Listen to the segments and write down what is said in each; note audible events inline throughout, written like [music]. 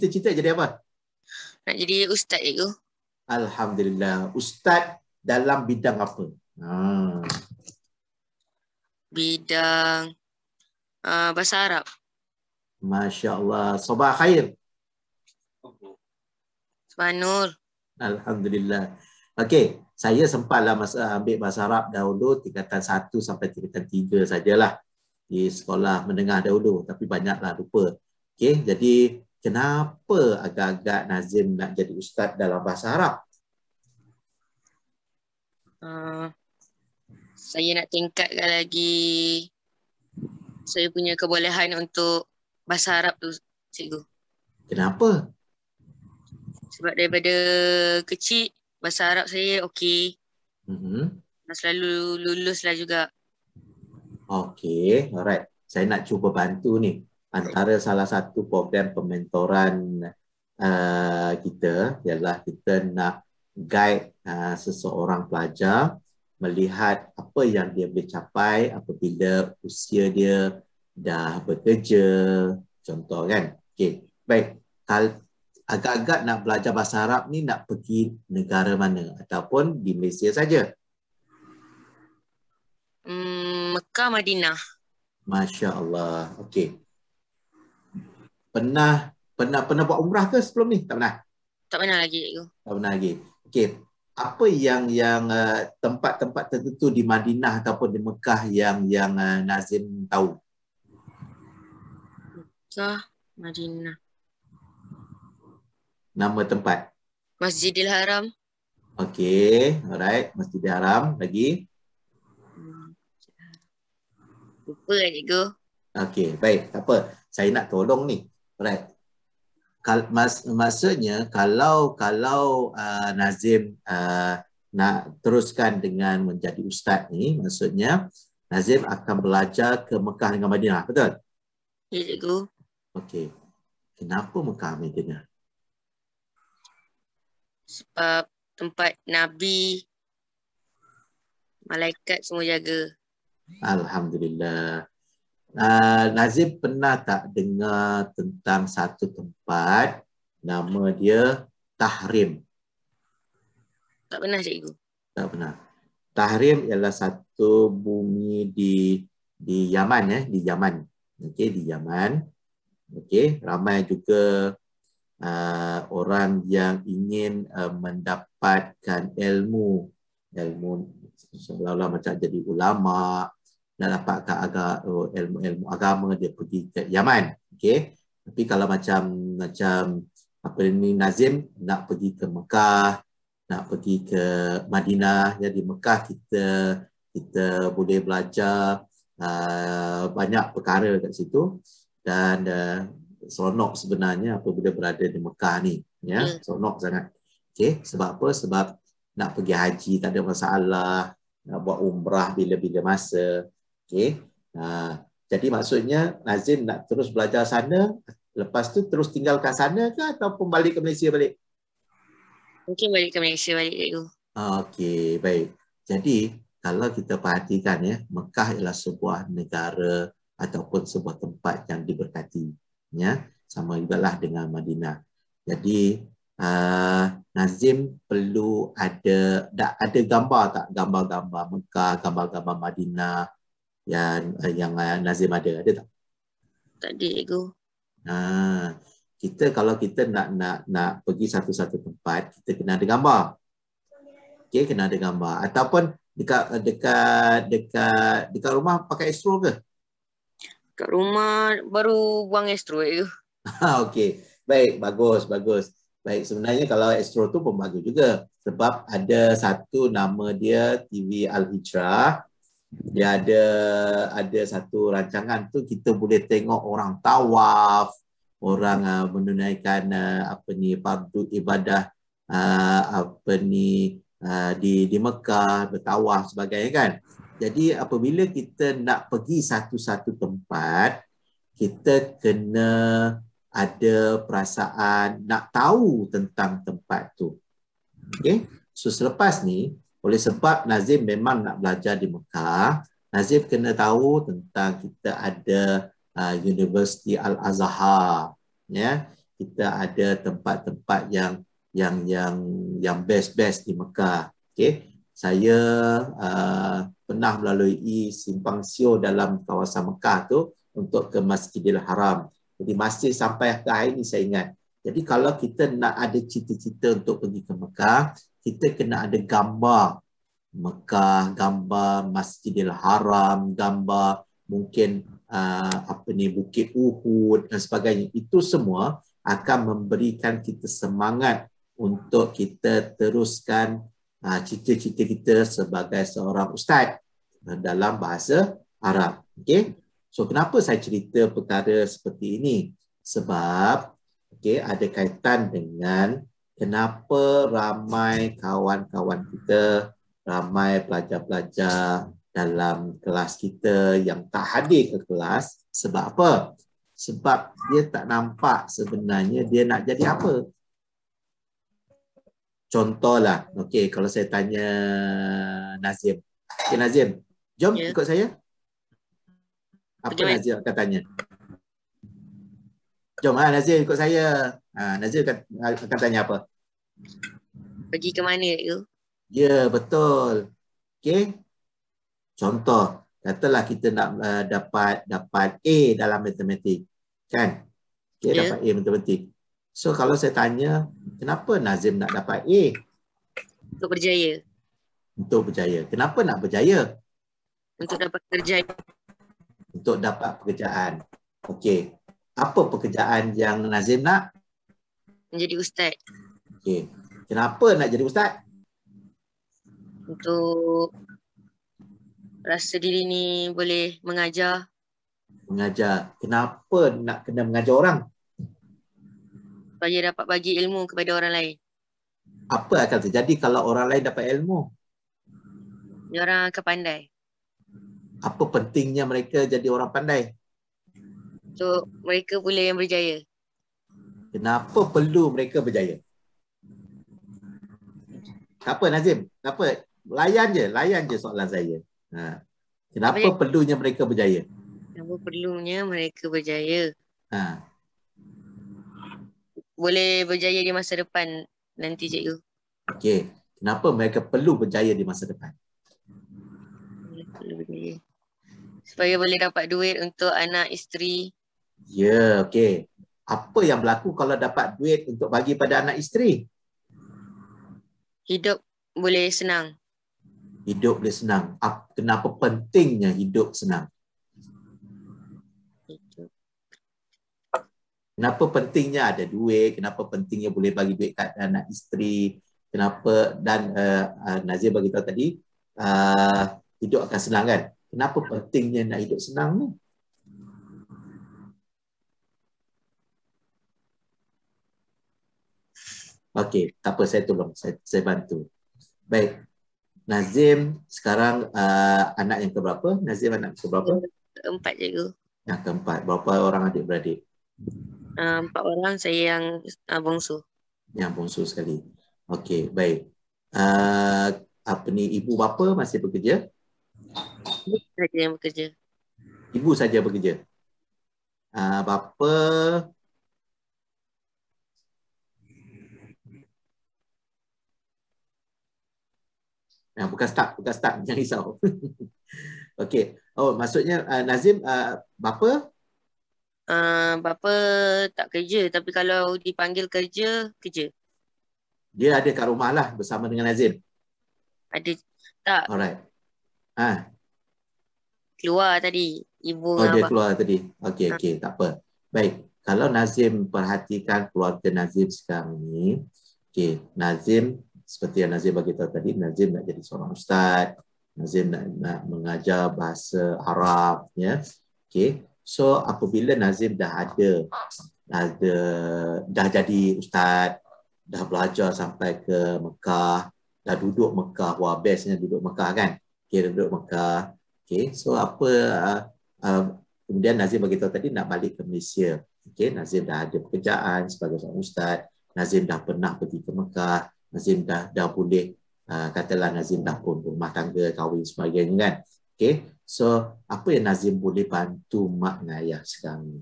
cita-cita jadi apa? Nak jadi ustaz cikgu. Alhamdulillah. Ustaz dalam bidang apa? Ha. Bidang uh, bahasa Arab. Masya-Allah. Sabah khair. Sabah Alhamdulillah. Okey, saya sempatlah masa ah, ambil bahasa Arab dahulu tingkatan 1 sampai tingkatan 3 sajalah di sekolah menengah dahulu tapi banyaklah lupa. Okey, jadi kenapa agak-agak Nazim nak jadi ustaz dalam bahasa Arab? Uh, saya nak tingkatkan lagi saya punya kebolehan untuk bahasa Arab tu, cikgu. Kenapa? Sebab daripada kecil, bahasa Arab saya okey. Mm -hmm. Selalu lulus lah juga. Okey, alright. Saya nak cuba bantu ni antara salah satu program pementoran uh, kita ialah kita nak guide uh, seseorang pelajar melihat apa yang dia boleh capai apabila usia dia dah bekerja contoh kan okey baik Kal- agak-agak nak belajar bahasa Arab ni nak pergi negara mana ataupun di Malaysia saja hmm, Mekah Madinah Masya-Allah okey pernah pernah pernah buat umrah ke sebelum ni? Tak pernah. Tak pernah lagi cikgu. Tak pernah lagi. Okey. Apa yang yang eh, tempat-tempat uh, tertentu di Madinah ataupun di Mekah yang yang uh, Nazim tahu? Mekah, Madinah. Nama tempat? Masjidil Haram. Okey, alright. Masjidil Haram lagi. Lupa lah, cikgu. Okey, baik. Tak apa. Saya nak tolong ni right Kal mas maksudnya kalau kalau uh, Nazim uh, nak teruskan dengan menjadi ustaz ni maksudnya Nazim akan belajar ke Mekah dengan Madinah betul Ya cikgu okey kenapa Mekah Madinah sebab tempat nabi malaikat semua jaga alhamdulillah uh, Nazim pernah tak dengar tentang satu tempat nama dia Tahrim? Tak pernah cikgu. Tak pernah. Tahrim ialah satu bumi di di Yaman eh, di Yaman. Okey, di Yaman. Okey, ramai juga uh, orang yang ingin uh, mendapatkan ilmu ilmu seolah-olah macam jadi ulama dah dapatkan agak uh, ilmu ilmu agama dia pergi ke Yaman okey tapi kalau macam macam apa ni Nazim nak pergi ke Mekah nak pergi ke Madinah ya di Mekah kita kita boleh belajar uh, banyak perkara kat situ dan uh, seronok sebenarnya apabila berada di Mekah ni ya hmm. seronok sangat okey sebab apa sebab nak pergi haji tak ada masalah nak buat umrah bila-bila masa Okey. Ha. Jadi maksudnya Nazim nak terus belajar sana, lepas tu terus tinggalkan sana ke ataupun balik ke Malaysia balik? Mungkin balik ke Malaysia balik dulu. Okey, baik. Jadi kalau kita perhatikan ya, Mekah ialah sebuah negara ataupun sebuah tempat yang diberkati. Ya, sama juga lah dengan Madinah. Jadi uh, Nazim perlu ada ada gambar tak gambar-gambar Mekah, gambar-gambar Madinah yang eh, yang uh, Nazim ada ada tak? Tak ada ego. Ah, kita kalau kita nak nak nak pergi satu-satu tempat, kita kena ada gambar. Okey, kena ada gambar ataupun dekat eh, dekat dekat dekat rumah pakai astro ke? Kat rumah baru buang astro ya. [laughs] Ha, okey. Baik, bagus, bagus. Baik, sebenarnya kalau astro tu pun bagus juga sebab ada satu nama dia TV Al Hijrah dia ada ada satu rancangan tu kita boleh tengok orang tawaf orang uh, menunaikan uh, apa ni fardu ibadah uh, apa ni uh, di di Mekah bertawaf sebagainya kan jadi apabila kita nak pergi satu-satu tempat kita kena ada perasaan nak tahu tentang tempat tu okey so selepas ni oleh sebab Nazim memang nak belajar di Mekah, Nazim kena tahu tentang kita ada uh, University Al-Azhar. Ya, kita ada tempat-tempat yang yang yang yang best-best di Mekah. Okay, Saya uh, pernah melalui simpang siur dalam kawasan Mekah tu untuk ke Masjidil Haram. Jadi masih sampai ke hari ini saya ingat. Jadi kalau kita nak ada cita-cita untuk pergi ke Mekah, kita kena ada gambar Mekah, gambar Masjidil Haram, gambar mungkin uh, apa ni Bukit Uhud dan sebagainya. Itu semua akan memberikan kita semangat untuk kita teruskan uh, cita-cita kita sebagai seorang ustaz dalam bahasa Arab. Okay, So kenapa saya cerita perkara seperti ini? Sebab okay, ada kaitan dengan kenapa ramai kawan-kawan kita, ramai pelajar-pelajar dalam kelas kita yang tak hadir ke kelas sebab apa? Sebab dia tak nampak sebenarnya dia nak jadi apa. Contohlah, okey kalau saya tanya Nazim. Okey Nazim, jom yeah. ikut saya. Apa Perjalan. Nazim akan tanya? Jom ha, Nazim ikut saya. Ha, Nazim akan, akan tanya apa? Pergi ke mana tu? Ya, betul. Okey. Contoh, katalah kita nak uh, dapat dapat A dalam matematik. Kan? Okay, yeah. dapat A matematik. So kalau saya tanya, kenapa Nazim nak dapat A? Untuk berjaya. Untuk berjaya. Kenapa nak berjaya? Untuk dapat pekerjaan. Untuk dapat pekerjaan. Okey. Apa pekerjaan yang Nazim nak? Menjadi ustaz. Okey. Kenapa nak jadi ustaz? Untuk rasa diri ni boleh mengajar. Mengajar. Kenapa nak kena mengajar orang? Supaya dapat bagi ilmu kepada orang lain. Apa akan terjadi kalau orang lain dapat ilmu? Orang akan pandai. Apa pentingnya mereka jadi orang pandai? Untuk mereka boleh yang berjaya. Kenapa perlu mereka berjaya? Tak apa Nazim, tak apa. Layan je, layan je soalan saya. Ha. Kenapa apa perlunya mereka berjaya? Kenapa perlunya mereka berjaya? Ha. Boleh berjaya di masa depan nanti je cikgu. Okey. Kenapa mereka perlu berjaya di masa depan? Supaya boleh dapat duit untuk anak isteri. Ya, yeah, okey. Apa yang berlaku kalau dapat duit untuk bagi pada anak isteri? hidup boleh senang. Hidup boleh senang. Kenapa pentingnya hidup senang? Kenapa pentingnya ada duit? Kenapa pentingnya boleh bagi duit kat anak isteri? Kenapa dan uh, uh, Nazir bagi tahu tadi uh, hidup akan senang kan? Kenapa pentingnya nak hidup senang ni? Okey, tak apa saya tolong, saya, saya bantu. Baik. Nazim sekarang uh, anak yang berapa? Nazim anak berapa? Empat cikgu. Yang empat. Berapa orang adik-beradik? Uh, empat orang saya yang uh, bongsu. Yang bongsu sekali. Okey, baik. Uh, apa ni, ibu bapa masih bekerja? Ibu saja yang bekerja. Ibu saja bekerja. Uh, bapa Nah, bukan stuck, bukan stuck, jangan risau. [laughs] Okey. Oh, maksudnya uh, Nazim uh, bapa? Uh, bapa tak kerja tapi kalau dipanggil kerja, kerja. Dia ada kat rumah lah bersama dengan Nazim. Ada tak? Alright. Ha. Keluar tadi ibu oh, dia abang. keluar tadi. Okey okey, tak apa. Baik. Kalau Nazim perhatikan keluarga Nazim sekarang ni, okey, Nazim seperti yang Nazim bagi tahu tadi, Nazim nak jadi seorang ustaz, Nazim nak, nak mengajar bahasa Arab, ya. Yeah. Okay. So apabila Nazim dah ada, ada dah jadi ustaz, dah belajar sampai ke Mekah, dah duduk Mekah, wah bestnya duduk Mekah kan? Okay, duduk Mekah. Okay, so apa uh, uh, kemudian Nazim bagi tahu tadi nak balik ke Malaysia. Okay, Nazim dah ada pekerjaan sebagai seorang ustaz. Nazim dah pernah pergi ke Mekah. Nazim dah dah boleh uh, ah, katalah Nazim dah pun rumah tangga kahwin sebagainya kan. Okay. So apa yang Nazim boleh bantu mak dan ayah sekarang ni?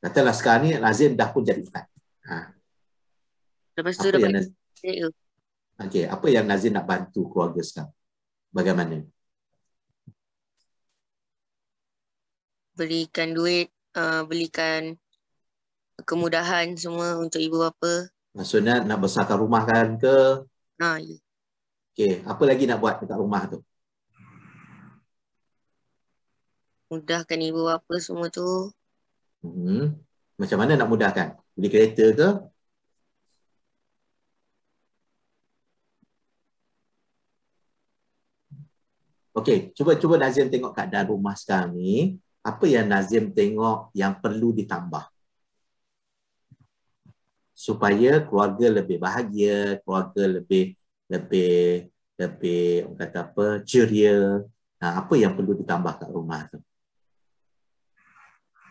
Katalah sekarang ni Nazim dah pun jadi ustaz. Ha. Lepas Nazim... Okay. Apa yang Nazim nak bantu keluarga sekarang? Bagaimana? Belikan duit, uh, belikan kemudahan semua untuk ibu bapa Maksudnya nak besarkan rumah kan ke? Ha, ya. Okay, apa lagi nak buat dekat rumah tu? Mudahkan ibu bapa semua tu. Hmm. Macam mana nak mudahkan? Beli kereta ke? Okey, cuba cuba Nazim tengok keadaan rumah sekarang ni. Apa yang Nazim tengok yang perlu ditambah? supaya keluarga lebih bahagia, keluarga lebih lebih lebih orang kata apa ceria. Nah, apa yang perlu ditambah kat rumah tu?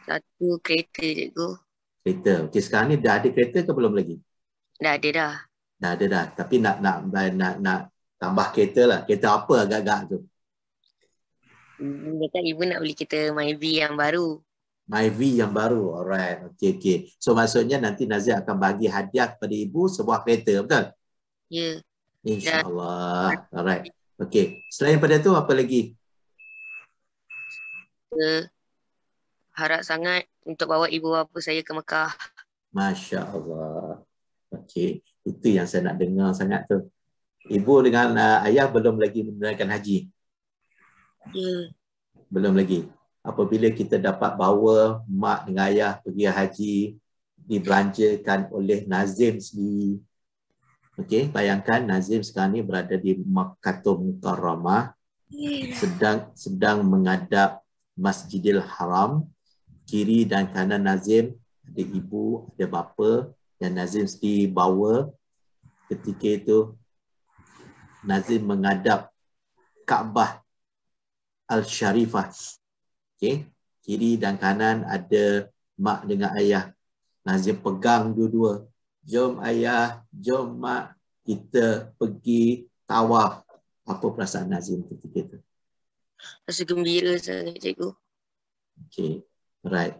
Satu kereta cikgu. Kereta. Okey sekarang ni dah ada kereta ke belum lagi? Dah ada dah. Dah ada dah. Tapi nak nak nak nak, nak tambah kereta lah. Kereta apa agak-agak tu? Hmm, dia kata ibu nak beli kereta Myvi yang baru. My V yang baru. Alright. Okay, okay. So maksudnya nanti Nazir akan bagi hadiah kepada ibu sebuah kereta, betul? Ya. Yeah. InsyaAllah. Yeah. Alright. Okay. Selain daripada tu, apa lagi? Saya harap sangat untuk bawa ibu bapa saya ke Mekah. Masya Allah. Okay. Itu yang saya nak dengar sangat tu. Ibu dengan uh, ayah belum lagi menunaikan haji? Ya. Yeah. Belum lagi? apabila kita dapat bawa mak dengan ayah pergi haji dibelanjakan oleh Nazim sendiri. Okey, bayangkan Nazim sekarang ni berada di Makkatul Mukarramah sedang sedang mengadap Masjidil Haram. Kiri dan kanan Nazim ada ibu, ada bapa dan Nazim sendiri bawa ketika itu Nazim mengadap Kaabah Al-Sharifah Okey, kiri dan kanan ada mak dengan ayah. Nazim pegang dua-dua. Jom ayah, jom mak, kita pergi tawaf. Apa perasaan Nazim ketika itu? Rasa gembira saya, cikgu. Okay, right.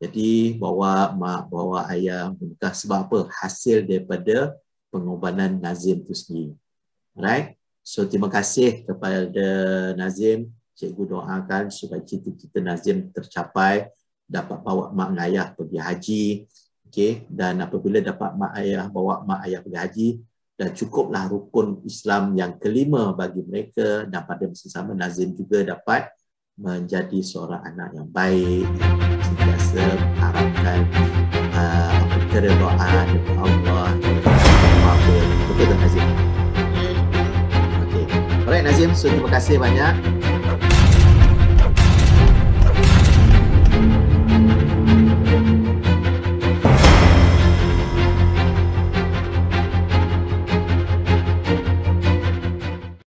Jadi bawa mak, bawa ayah menikah sebab apa? Hasil daripada pengorbanan Nazim itu sendiri. Right? So terima kasih kepada Nazim cikgu doakan supaya cita-cita Nazim tercapai dapat bawa mak ayah pergi haji okey dan apabila dapat mak ayah bawa mak ayah pergi haji dan cukuplah rukun Islam yang kelima bagi mereka dan pada masa sama Nazim juga dapat menjadi seorang anak yang baik sentiasa harapkan uh, keredoan Allah Betul tak Nazim? Okay. Alright Nazim, so terima kasih banyak.